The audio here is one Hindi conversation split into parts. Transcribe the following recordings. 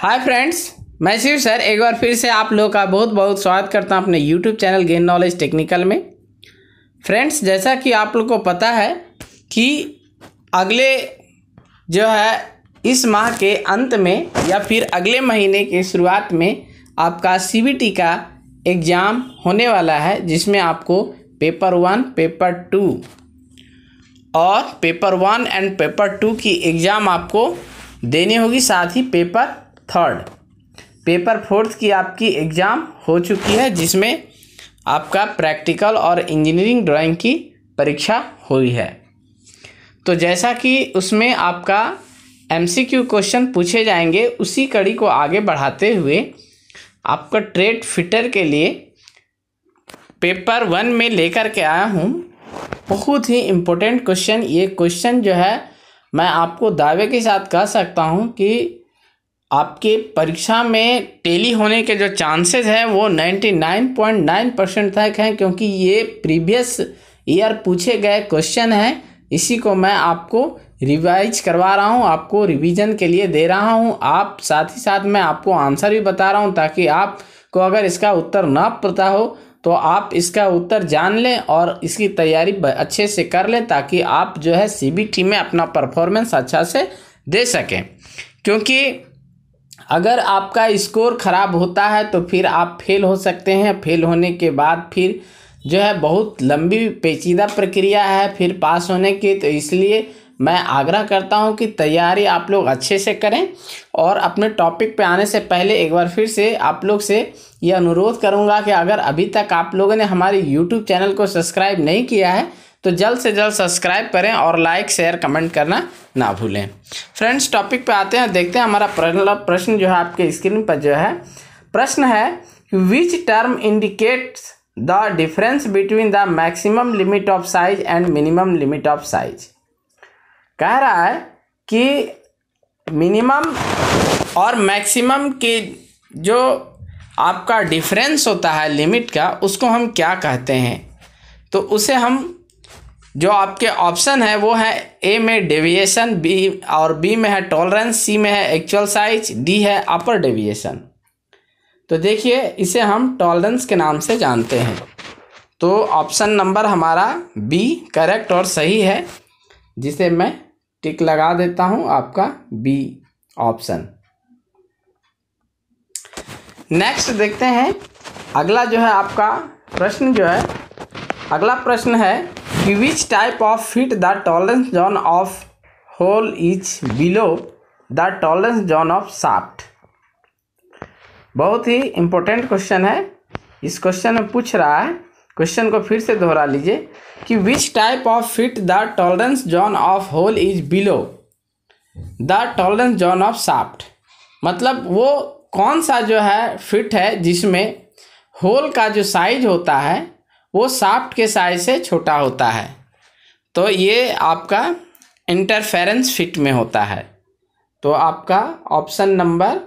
हाय फ्रेंड्स मैं शिव सर एक बार फिर से आप लोग का बहुत बहुत स्वागत करता हूं अपने YouTube channel gain knowledge technical में फ्रेंड्स जैसा कि आप लोग को पता है कि अगले जो है इस माह के अंत में या फिर अगले महीने के शुरुआत में आपका सी का एग्ज़ाम होने वाला है जिसमें आपको पेपर वन पेपर टू और paper one and paper two की एग्ज़ाम आपको देनी होगी साथ ही पेपर थर्ड पेपर फोर्थ की आपकी एग्ज़ाम हो चुकी है जिसमें आपका प्रैक्टिकल और इंजीनियरिंग ड्राइंग की परीक्षा हुई है तो जैसा कि उसमें आपका एमसीक्यू क्वेश्चन पूछे जाएंगे उसी कड़ी को आगे बढ़ाते हुए आपका ट्रेड फिटर के लिए पेपर वन में लेकर के आया हूँ बहुत ही इम्पोर्टेंट क्वेश्चन ये क्वेश्चन जो है मैं आपको दावे के साथ कह सकता हूँ कि आपके परीक्षा में टेली होने के जो चांसेस हैं वो 99.9 परसेंट तक हैं क्योंकि ये प्रीवियस ईयर पूछे गए क्वेश्चन हैं इसी को मैं आपको रिवाइज करवा रहा हूँ आपको रिवीजन के लिए दे रहा हूँ आप साथ ही साथ मैं आपको आंसर भी बता रहा हूँ ताकि आपको अगर इसका उत्तर ना पता हो तो आप इसका उत्तर जान लें और इसकी तैयारी अच्छे से कर लें ताकि आप जो है सी में अपना परफॉर्मेंस अच्छा से दे सकें क्योंकि अगर आपका स्कोर ख़राब होता है तो फिर आप फेल हो सकते हैं फेल होने के बाद फिर जो है बहुत लंबी पेचीदा प्रक्रिया है फिर पास होने की तो इसलिए मैं आग्रह करता हूं कि तैयारी आप लोग अच्छे से करें और अपने टॉपिक पे आने से पहले एक बार फिर से आप लोग से यह अनुरोध करूंगा कि अगर अभी तक आप लोगों ने हमारे यूट्यूब चैनल को सब्सक्राइब नहीं किया है तो जल्द से जल्द सब्सक्राइब करें और लाइक शेयर कमेंट करना ना भूलें फ्रेंड्स टॉपिक पे आते हैं देखते हैं हमारा प्रश्न जो है आपके स्क्रीन पर जो है प्रश्न है which term indicates the difference between the maximum limit of size and minimum limit of size कह रहा है कि मिनिमम और मैक्सिमम की जो आपका डिफरेंस होता है लिमिट का उसको हम क्या कहते हैं तो उसे हम जो आपके ऑप्शन है वो है ए में डेविएशन बी और बी में है टॉलरेंस सी में है एक्चुअल साइज डी है अपर डेविएशन तो देखिए इसे हम टॉलरेंस के नाम से जानते हैं तो ऑप्शन नंबर हमारा बी करेक्ट और सही है जिसे मैं टिक लगा देता हूँ आपका बी ऑप्शन नेक्स्ट देखते हैं अगला जो है आपका प्रश्न जो है अगला प्रश्न है which type of fit the tolerance zone of hole is below the tolerance zone of shaft बहुत ही इम्पोर्टेंट क्वेश्चन है इस क्वेश्चन में पूछ रहा है क्वेश्चन को फिर से दोहरा लीजिए कि which type of fit the tolerance zone of hole is below the tolerance zone of shaft मतलब वो कौन सा जो है फिट है जिसमें होल का जो साइज होता है वो साफ्ट के साइज से छोटा होता है तो ये आपका इंटरफेरेंस फिट में होता है तो आपका ऑप्शन नंबर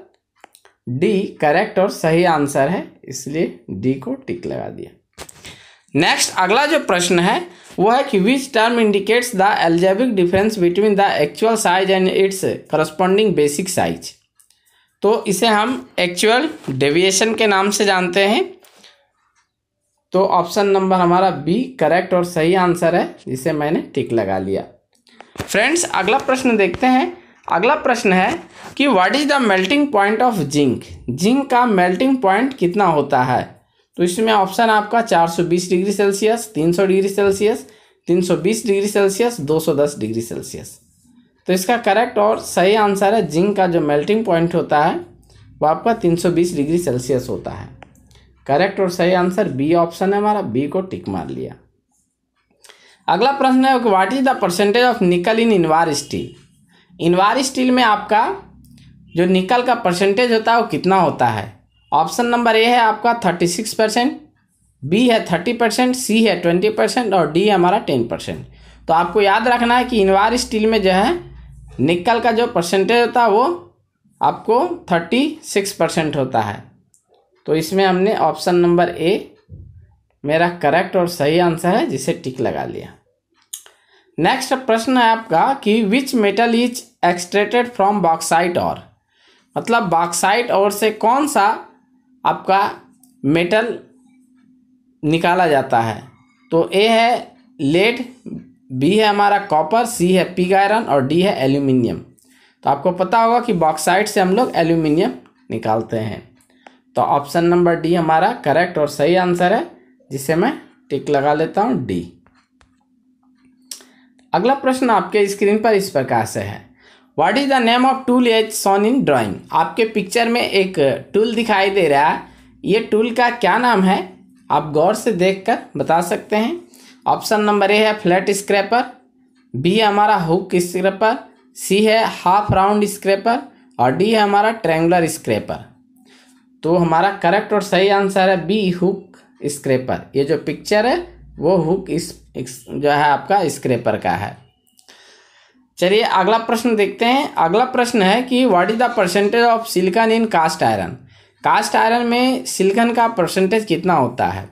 डी करेक्ट और सही आंसर है इसलिए डी को टिक लगा दिया नेक्स्ट अगला जो प्रश्न है वो है कि which term indicates the algebraic difference between the actual size and its corresponding basic size तो इसे हम एक्चुअल डेविएशन के नाम से जानते हैं तो ऑप्शन नंबर हमारा बी करेक्ट और सही आंसर है जिसे मैंने टिक लगा लिया फ्रेंड्स अगला प्रश्न देखते हैं अगला प्रश्न है कि what is the melting point of zinc zinc का मेल्टिंग पॉइंट कितना होता है तो इसमें ऑप्शन आपका 420 degree Celsius 300 degree Celsius 320 degree Celsius 210 degree Celsius तो इसका करेक्ट और सही आंसर है जिंक का जो मेल्टिंग पॉइंट होता है वो आपका 320 डिग्री सेल्सियस होता है करेक्ट और सही आंसर बी ऑप्शन है हमारा बी को टिक मार लिया अगला प्रश्न है what is the percentage of nickel in invar steel invar steel में आपका जो निकल का परसेंटेज होता है वो कितना होता है ऑप्शन नंबर ए है आपका थर्टी सिक्स परसेंट बी है थर्टी परसेंट सी है ट्वेंटी परसेंट और डी है हमारा टेन परसेंट तो आपको याद रखना है कि इनवार स्टील में जो है निकल का जो परसेंटेज होता है वो आपको थर्टी सिक्स परसेंट होता है तो इसमें हमने ऑप्शन नंबर ए मेरा करेक्ट और सही आंसर है जिसे टिक लगा लिया नेक्स्ट प्रश्न है आपका कि which metal is extracted from bauxite और मतलब बॉक्साइट और से कौन सा आपका मेटल निकाला जाता है तो ए है लेड बी है हमारा कॉपर सी है पिग आयरन और डी है एल्यूमिनियम तो आपको पता होगा कि बॉक्साइट से हम लोग एल्यूमिनियम निकालते हैं तो ऑप्शन नंबर डी हमारा करेक्ट और सही आंसर है जिसे मैं टिक लगा लेता हूँ डी अगला प्रश्न आपके स्क्रीन पर इस प्रकार से है what is the name of tool as shown in drawing आपके पिक्चर में एक टूल दिखाई दे रहा है ये टूल का क्या नाम है आप गौर से देखकर बता सकते हैं ऑप्शन नंबर ए है फ्लैट स्क्रैपर बी है हमारा हुक स्क्रैपर सी है हाफ राउंड स्क्रैपर और डी है हमारा ट्रेंगुलर स्क्रैपर तो हमारा करेक्ट और सही आंसर है बी हुक स्क्रेपर ये जो पिक्चर है वो हुक इस, इस जो है आपका स्क्रेपर का है चलिए अगला प्रश्न देखते हैं अगला प्रश्न है कि what is the percentage of silicon in cast iron cast iron में सिलिकन का परसेंटेज कितना होता है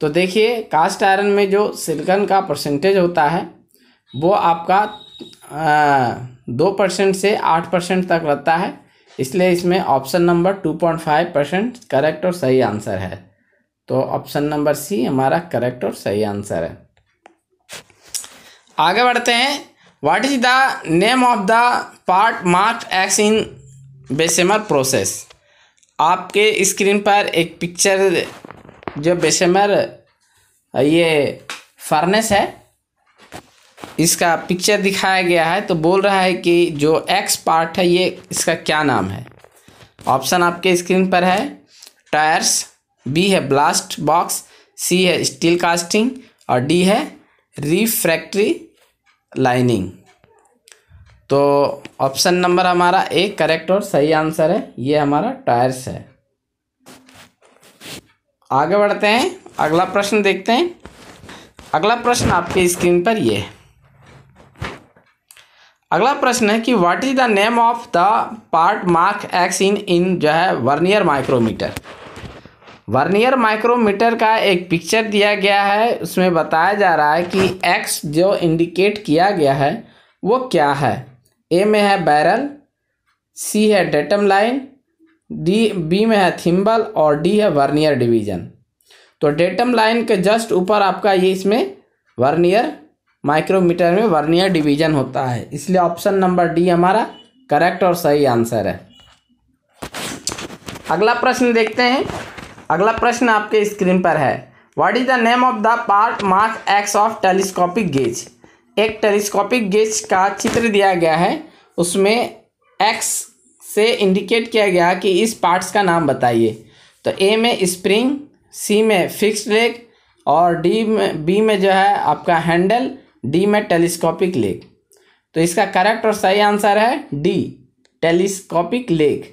तो देखिए कास्ट आयरन में जो सिलिकन का परसेंटेज होता है वो आपका आ, दो परसेंट से आठ परसेंट तक रहता है इसलिए इसमें ऑप्शन नंबर 2.5 परसेंट करेक्ट और सही आंसर है तो ऑप्शन नंबर सी हमारा करेक्ट और सही आंसर है आगे बढ़ते हैं what is the name of the part mark X in Bessemer process आपके स्क्रीन पर एक पिक्चर जो बेसेमर ये फर्नेस है इसका पिक्चर दिखाया गया है तो बोल रहा है कि जो एक्स पार्ट है ये इसका क्या नाम है ऑप्शन आपके स्क्रीन पर है टायर्स बी है ब्लास्ट बॉक्स सी है स्टील कास्टिंग और डी है रिफ्रैक्ट्री लाइनिंग तो ऑप्शन नंबर हमारा ए करेक्ट और सही आंसर है ये हमारा टायर्स है आगे बढ़ते हैं अगला प्रश्न देखते हैं अगला प्रश्न आपके स्क्रीन पर ये है अगला प्रश्न है कि what is the name of the part mark X in in जो है वर्नियर माइक्रोमीटर वर्नियर माइक्रोमीटर का एक पिक्चर दिया गया है उसमें बताया जा रहा है कि एक्स जो इंडिकेट किया गया है वो क्या है ए में है बैरल सी है डेटम लाइन डी बी में है थिम्बल और डी है वर्नियर डिवीजन तो डेटम लाइन के जस्ट ऊपर आपका ये इसमें वर्नियर माइक्रोमीटर में वर्नियर डिवीजन होता है इसलिए ऑप्शन नंबर डी हमारा करेक्ट और सही आंसर है अगला प्रश्न देखते हैं अगला प्रश्न आपके स्क्रीन पर है what is the name of the part mark X of telescopic gauge एक टेलीस्कोपिक गेज का चित्र दिया गया है उसमें एक्स से इंडिकेट किया गया कि इस पार्ट्स का नाम बताइए तो ए में स्प्रिंग सी में फिक्स्ड लेग और डी में बी में जो है आपका हैंडल डी में टेलीस्कोपिक लेक तो इसका करेक्ट और सही आंसर है डी टेलीस्कोपिक लेक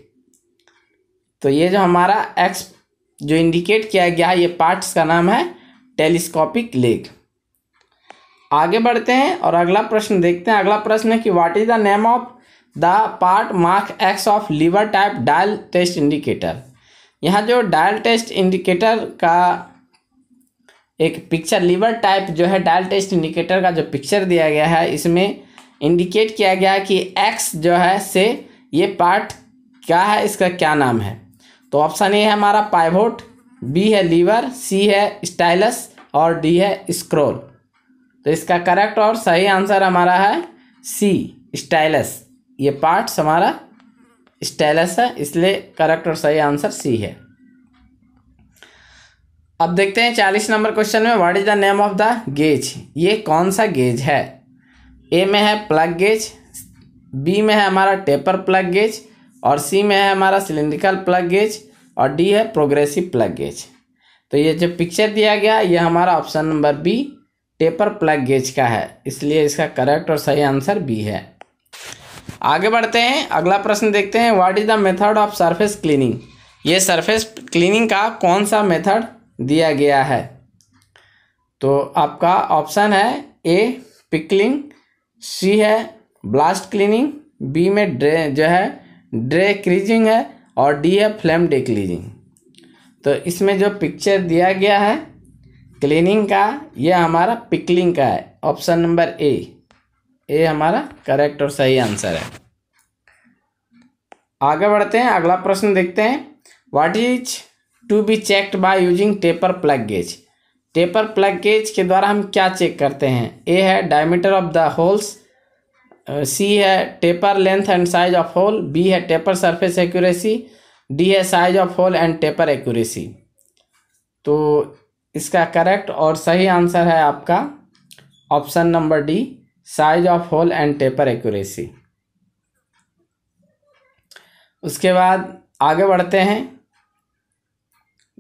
तो ये जो हमारा एक्स जो इंडिकेट किया गया है ये पार्ट्स का नाम है टेलीस्कोपिक लेक आगे बढ़ते हैं और अगला प्रश्न देखते हैं अगला प्रश्न है कि what is the name of the part mark X of lever type dial test indicator यहाँ जो डायल टेस्ट इंडिकेटर का एक पिक्चर लीवर टाइप जो है डायल टेस्ट इंडिकेटर का जो पिक्चर दिया गया है इसमें इंडिकेट किया गया है कि एक्स जो है से ये पार्ट क्या है इसका क्या नाम है तो ऑप्शन ए है हमारा पाइवोट बी है लीवर सी है स्टाइलस और डी है स्क्रोल तो इसका करेक्ट और सही आंसर हमारा है सी स्टाइलस ये पार्ट्स हमारा स्टाइलस है इसलिए करेक्ट और सही आंसर सी है अब देखते हैं चालीस नंबर क्वेश्चन में what is the name of the gauge ये कौन सा गेज है ए में है प्लग गेज बी में है हमारा टेपर प्लग गेज और सी में है हमारा सिलिंड्रिकल प्लग गेज और डी है प्रोग्रेसिव प्लग गेज तो ये जो पिक्चर दिया गया ये हमारा option number B taper plug gauge का है इसलिए इसका करेक्ट और सही आंसर बी है आगे बढ़ते हैं अगला प्रश्न देखते हैं what is the method of surface cleaning ये सरफेस क्लीनिंग का कौन सा मेथड दिया गया है तो आपका ऑप्शन है ए पिकलिंग सी है ब्लास्ट क्लीनिंग बी में ड्रे जो है ड्रे क्रीजिंग है और डी है फ्लेम डिक्लीजिंग तो इसमें जो पिक्चर दिया गया है क्लीनिंग का यह हमारा पिकलिंग का है ऑप्शन नंबर ए ए हमारा करेक्ट और सही आंसर है आगे बढ़ते हैं अगला प्रश्न देखते हैं what is to be checked by using taper plug gauge taper plug gauge के द्वारा हम क्या चेक करते हैं ए है diameter of the holes C है taper length and size of hole B है टेपर सरफेस एक्यूरेसी डी है size of hole and taper accuracy तो इसका करेक्ट और सही आंसर है आपका option number D size of hole and taper accuracy उसके बाद आगे बढ़ते हैं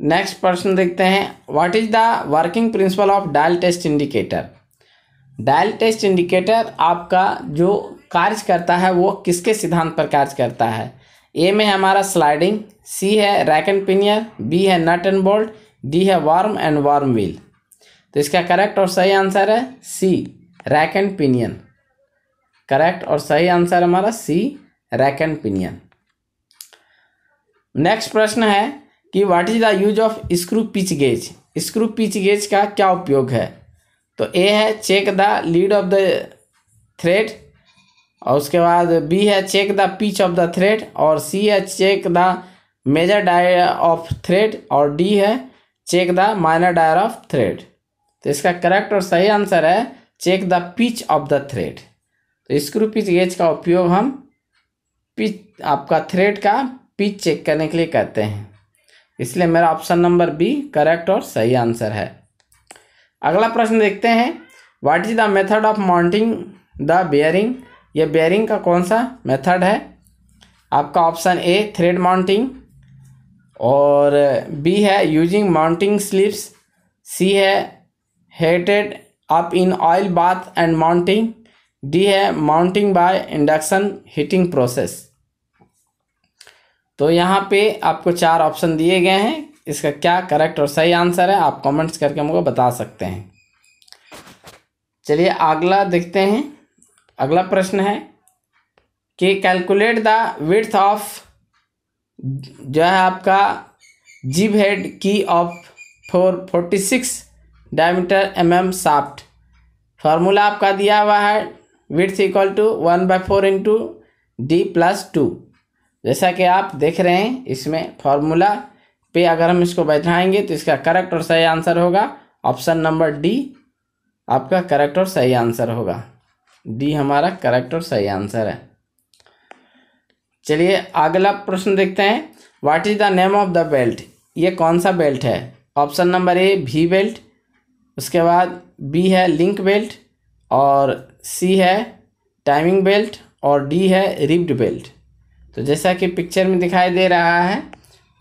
नेक्स्ट प्रश्न देखते हैं what is the working principle of dial test indicator dial test indicator आपका जो कार्य करता है वो किसके सिद्धांत पर कार्य करता है ए में है हमारा स्लाइडिंग सी है रैक एंड पिनियर बी है नट एंड बोल्ट डी है वार्म एंड वार्म व्हील तो इसका करेक्ट और सही आंसर है C rack and pinion correct और सही आंसर हमारा C rack and pinion next प्रश्न है कि what is the use of screw pitch gauge screw pitch gauge का क्या उपयोग है तो ए है check the lead of the thread और उसके बाद बी है check the pitch of the thread और सी है check the major dia of thread और डी है check the minor dia of thread तो इसका करेक्ट और सही आंसर है check the pitch of the thread तो स्क्रू पिच गेज का उपयोग हम पिच आपका थ्रेड का पिच चेक करने के लिए करते हैं इसलिए मेरा ऑप्शन नंबर बी करेक्ट और सही आंसर है अगला प्रश्न देखते हैं what is the method of mounting the bearing यह बेयरिंग का कौन सा मेथड है आपका ऑप्शन ए थ्रेड माउंटिंग और बी है यूजिंग माउंटिंग स्लिप्स सी है heated up in oil bath and mounting D है mounting by induction heating process तो यहाँ पे आपको चार ऑप्शन दिए गए हैं इसका क्या करेक्ट और सही आंसर है आप कमेंट्स करके हमको बता सकते हैं चलिए अगला देखते हैं अगला प्रश्न है कि कैलकुलेट द विथ ऑफ जो है आपका gib head key of four forty six diameter M M shaft formula आपका दिया हुआ है with equal to one by four into D plus two जैसा कि आप देख रहे हैं इसमें फॉर्मूला पे अगर हम इसको बैठाएंगे तो इसका करेक्ट और सही आंसर होगा ऑप्शन नंबर डी आपका करेक्ट और सही आंसर होगा डी हमारा करेक्ट और सही आंसर है चलिए अगला प्रश्न देखते हैं what is the name of the belt ये कौन सा बेल्ट है ऑप्शन नंबर ए भी बेल्ट उसके बाद बी है लिंक बेल्ट और सी है टाइमिंग बेल्ट और डी है रिब्ड बेल्ट तो जैसा कि पिक्चर में दिखाई दे रहा है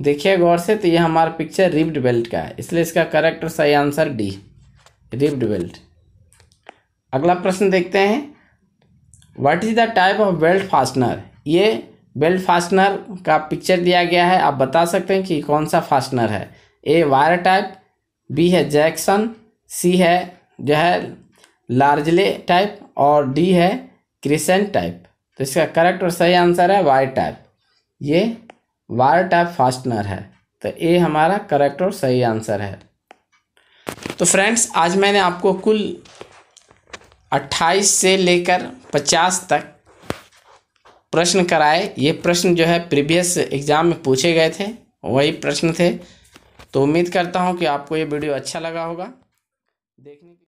देखिए गौर से तो ये हमारा पिक्चर रिब्ड बेल्ट का है इसलिए इसका करेक्ट और सही आंसर डी रिब्ड बेल्ट अगला प्रश्न देखते हैं what is the type of belt fastener ये बेल्ट फास्टनर का पिक्चर दिया गया है आप बता सकते हैं कि कौन सा फास्टनर है ए वायर टाइप बी है जैक्सन सी है जो है लार्जले टाइप और डी है क्रिसेंट टाइप तो इसका करेक्ट और सही आंसर है वायर टैप ये वायर टैप फास्टनर है तो ये हमारा करेक्ट और सही आंसर है तो फ्रेंड्स आज मैंने आपको कुल 28 से लेकर 50 तक प्रश्न कराए ये प्रश्न जो है प्रीवियस एग्ज़ाम में पूछे गए थे वही प्रश्न थे तो उम्मीद करता हूँ कि आपको ये वीडियो अच्छा लगा होगा देखने